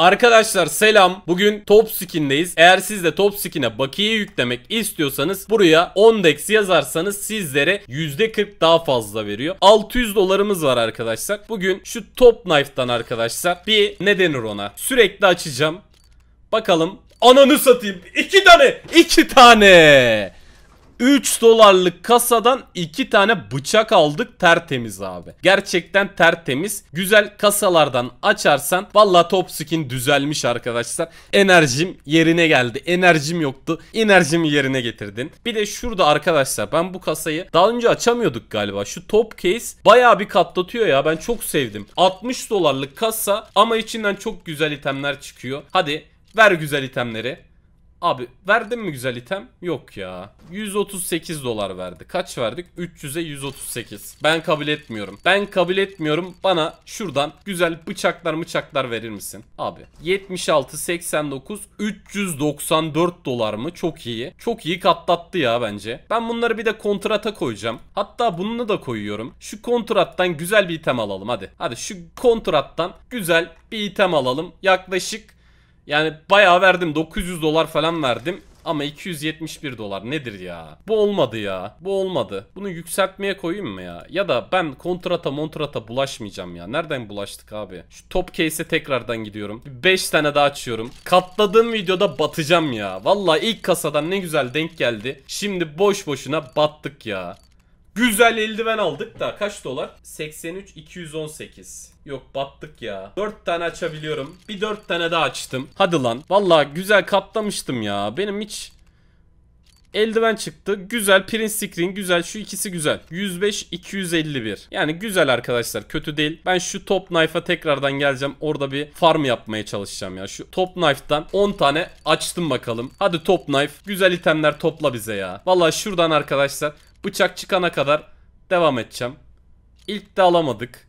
Arkadaşlar selam. Bugün Top Skin'deyiz. Eğer siz de Top Skin'e bakiye yüklemek istiyorsanız buraya 10 dex yazarsanız sizlere %40 daha fazla veriyor. 600 dolarımız var arkadaşlar. Bugün şu Top Knife'dan arkadaşlar bir ne denir ona? Sürekli açacağım. Bakalım. Ananı satayım. 2 tane. 2 tane. 3 dolarlık kasadan 2 tane bıçak aldık tertemiz abi. Gerçekten tertemiz. Güzel kasalardan açarsan valla top skin düzelmiş arkadaşlar. Enerjim yerine geldi. Enerjim yoktu. Enerjimi yerine getirdin. Bir de şurada arkadaşlar ben bu kasayı daha önce açamıyorduk galiba. Şu top case baya bir katlatıyor ya. Ben çok sevdim. 60 dolarlık kasa ama içinden çok güzel itemler çıkıyor. Hadi ver güzel itemleri. Abi verdim mi güzel item? Yok ya. 138 dolar verdi. Kaç verdik? 300'e 138. Ben kabul etmiyorum. Ben kabul etmiyorum. Bana şuradan güzel bıçaklar bıçaklar verir misin? Abi 76, 89, 394 dolar mı? Çok iyi. Çok iyi katlattı ya bence. Ben bunları bir de kontrata koyacağım. Hatta bununla da koyuyorum. Şu kontrattan güzel bir item alalım hadi. Hadi şu kontrattan güzel bir item alalım. Yaklaşık yani bayağı verdim 900 dolar falan verdim. Ama 271 dolar nedir ya? Bu olmadı ya. Bu olmadı. Bunu yükseltmeye koyayım mı ya? Ya da ben kontrata montrata bulaşmayacağım ya. Nereden bulaştık abi? Şu top case'e tekrardan gidiyorum. 5 tane daha açıyorum. Katladığım videoda batacağım ya. Vallahi ilk kasadan ne güzel denk geldi. Şimdi boş boşuna battık ya. Güzel eldiven aldık da kaç dolar? 83 218. Yok battık ya. 4 tane açabiliyorum. Bir 4 tane daha açtım. Hadi lan. Vallahi güzel katlamıştım ya. Benim hiç Eldiven çıktı. Güzel. Prince Screen güzel. Şu ikisi güzel. 105 251. Yani güzel arkadaşlar. Kötü değil. Ben şu Top Knife'a tekrardan geleceğim. Orada bir farm yapmaya çalışacağım ya. Şu Top Knife'dan 10 tane açtım bakalım. Hadi Top Knife. Güzel itemler topla bize ya. Valla şuradan arkadaşlar Bıçak çıkana kadar devam edeceğim. İlk de alamadık.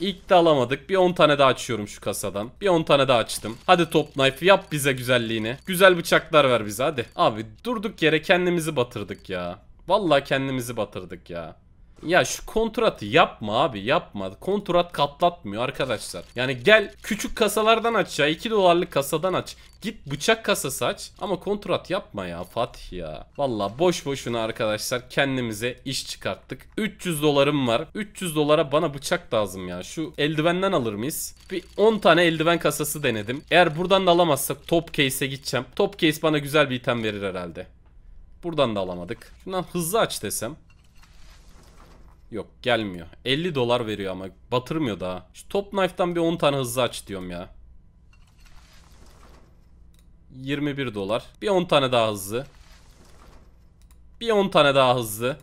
İlk de alamadık. Bir 10 tane daha açıyorum şu kasadan. Bir 10 tane daha açtım. Hadi top knife yap bize güzelliğini. Güzel bıçaklar ver bize hadi. Abi durduk yere kendimizi batırdık ya. Vallahi kendimizi batırdık ya. Ya şu kontratı yapma abi yapma. Kontrat katlatmıyor arkadaşlar. Yani gel küçük kasalardan aç ya. 2 dolarlık kasadan aç. Git bıçak kasası aç. Ama kontrat yapma ya Fatih ya. Valla boş boşuna arkadaşlar kendimize iş çıkarttık. 300 dolarım var. 300 dolara bana bıçak lazım ya. Şu eldivenden alır mıyız? Bir 10 tane eldiven kasası denedim. Eğer buradan da alamazsak top case'e gideceğim. Top case bana güzel bir item verir herhalde. Buradan da alamadık. Şundan hızlı aç desem. Yok gelmiyor. 50 dolar veriyor ama batırmıyor daha. Şu top knife'dan bir 10 tane hızlı aç diyorum ya. 21 dolar. Bir 10 tane daha hızlı. Bir 10 tane daha hızlı.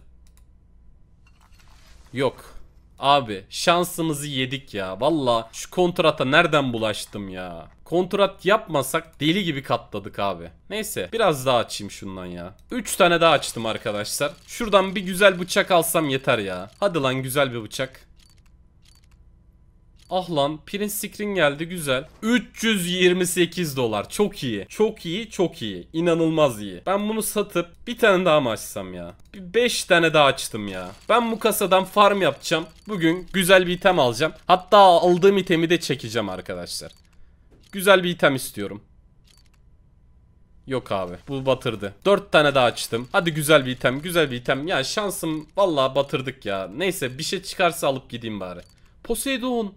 Yok. Abi şansımızı yedik ya. Valla şu kontrata nereden bulaştım ya. Kontrat yapmasak deli gibi katladık abi. Neyse biraz daha açayım şundan ya. 3 tane daha açtım arkadaşlar. Şuradan bir güzel bıçak alsam yeter ya. Hadi lan güzel bir bıçak. Ah lan print screen geldi güzel. 328 dolar. Çok iyi. Çok iyi. Çok iyi. İnanılmaz iyi. Ben bunu satıp bir tane daha mı açsam ya? Bir 5 tane daha açtım ya. Ben bu kasadan farm yapacağım. Bugün güzel bir item alacağım. Hatta aldığım itemi de çekeceğim arkadaşlar. Güzel bir item istiyorum. Yok abi bu batırdı. 4 tane daha açtım. Hadi güzel bir item güzel bir item. Ya şansım valla batırdık ya. Neyse bir şey çıkarsa alıp gideyim bari. Poseidon.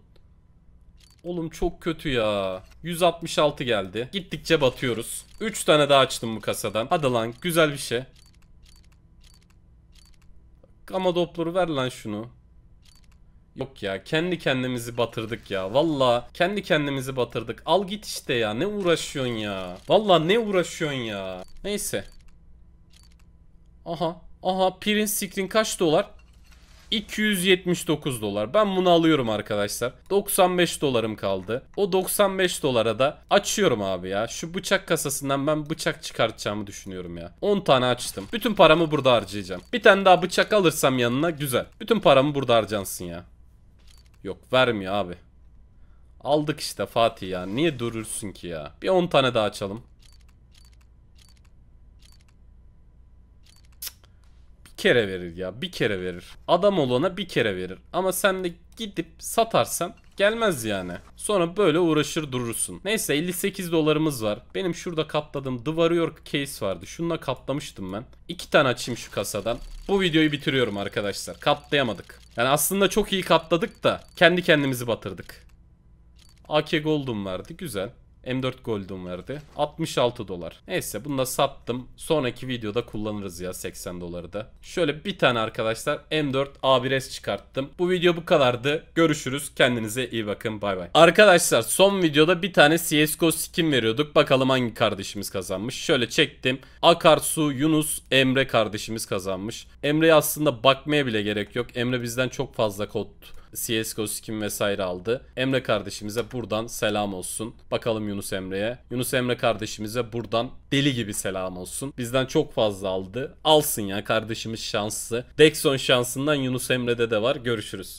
Oğlum çok kötü ya. 166 geldi. Gittikçe batıyoruz. 3 tane daha açtım bu kasadan. Hadi lan güzel bir şey. Gama Doppler'ı ver lan şunu. Yok ya kendi kendimizi batırdık ya. Valla kendi kendimizi batırdık. Al git işte ya ne uğraşıyorsun ya. Valla ne uğraşıyorsun ya. Neyse. Aha. Aha Prince Screen kaç dolar? 279 dolar. Ben bunu alıyorum arkadaşlar. 95 dolarım kaldı. O 95 dolara da açıyorum abi ya. Şu bıçak kasasından ben bıçak çıkartacağımı düşünüyorum ya. 10 tane açtım. Bütün paramı burada harcayacağım. Bir tane daha bıçak alırsam yanına güzel. Bütün paramı burada harcansın ya. Yok vermiyor abi. Aldık işte Fatih ya. Niye durursun ki ya? Bir 10 tane daha açalım. kere verir ya. Bir kere verir. Adam olana bir kere verir. Ama sen de gidip satarsan gelmez yani. Sonra böyle uğraşır durursun. Neyse 58 dolarımız var. Benim şurada katladığım The Warrior case vardı. Şununla katlamıştım ben. İki tane açayım şu kasadan. Bu videoyu bitiriyorum arkadaşlar. Katlayamadık. Yani aslında çok iyi katladık da kendi kendimizi batırdık. AK Gold'um vardı. Güzel. M4 Gold'um verdi. 66 dolar. Neyse bunu da sattım. Sonraki videoda kullanırız ya 80 doları da. Şöyle bir tane arkadaşlar M4 A1S çıkarttım. Bu video bu kadardı. Görüşürüz. Kendinize iyi bakın. Bay bay. Arkadaşlar son videoda bir tane CSGO skin veriyorduk. Bakalım hangi kardeşimiz kazanmış. Şöyle çektim. Akarsu, Yunus, Emre kardeşimiz kazanmış. Emre'ye aslında bakmaya bile gerek yok. Emre bizden çok fazla kod CSGO skin vesaire aldı. Emre kardeşimize buradan selam olsun. Bakalım Yunus Emre'ye. Yunus Emre kardeşimize buradan deli gibi selam olsun. Bizden çok fazla aldı. Alsın ya kardeşimiz şanslı. Dexon şansından Yunus Emre'de de var. Görüşürüz.